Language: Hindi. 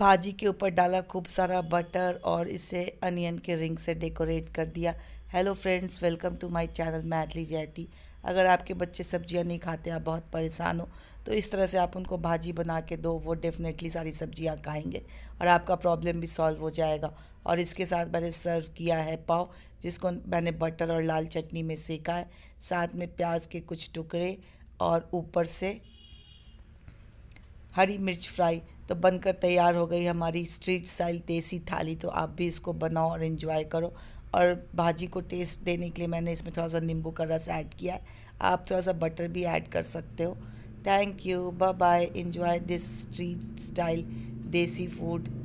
भाजी के ऊपर डाला खूब सारा बटर और इसे अनियन के रिंग से डेकोरेट कर दिया hello friends welcome to my channel Maithili जैती अगर आपके बच्चे सब्जियां नहीं खाते आप बहुत परेशान हो तो इस तरह से आप उनको भाजी बना के दो वो डेफ़िनेटली सारी सब्जियां खाएंगे और आपका प्रॉब्लम भी सॉल्व हो जाएगा और इसके साथ मैंने सर्व किया है पाव जिसको मैंने बटर और लाल चटनी में सेका है साथ में प्याज के कुछ टुकड़े और ऊपर से हरी मिर्च फ्राई तो बनकर तैयार हो गई हमारी स्ट्रीट स्टाइल देसी थाली तो आप भी इसको बनाओ और इन्जॉय करो और भाजी को टेस्ट देने के लिए मैंने इसमें थोड़ा सा नींबू का रस ऐड किया है आप थोड़ा सा बटर भी ऐड कर सकते हो thank you bye bye enjoy this street style देसी फूड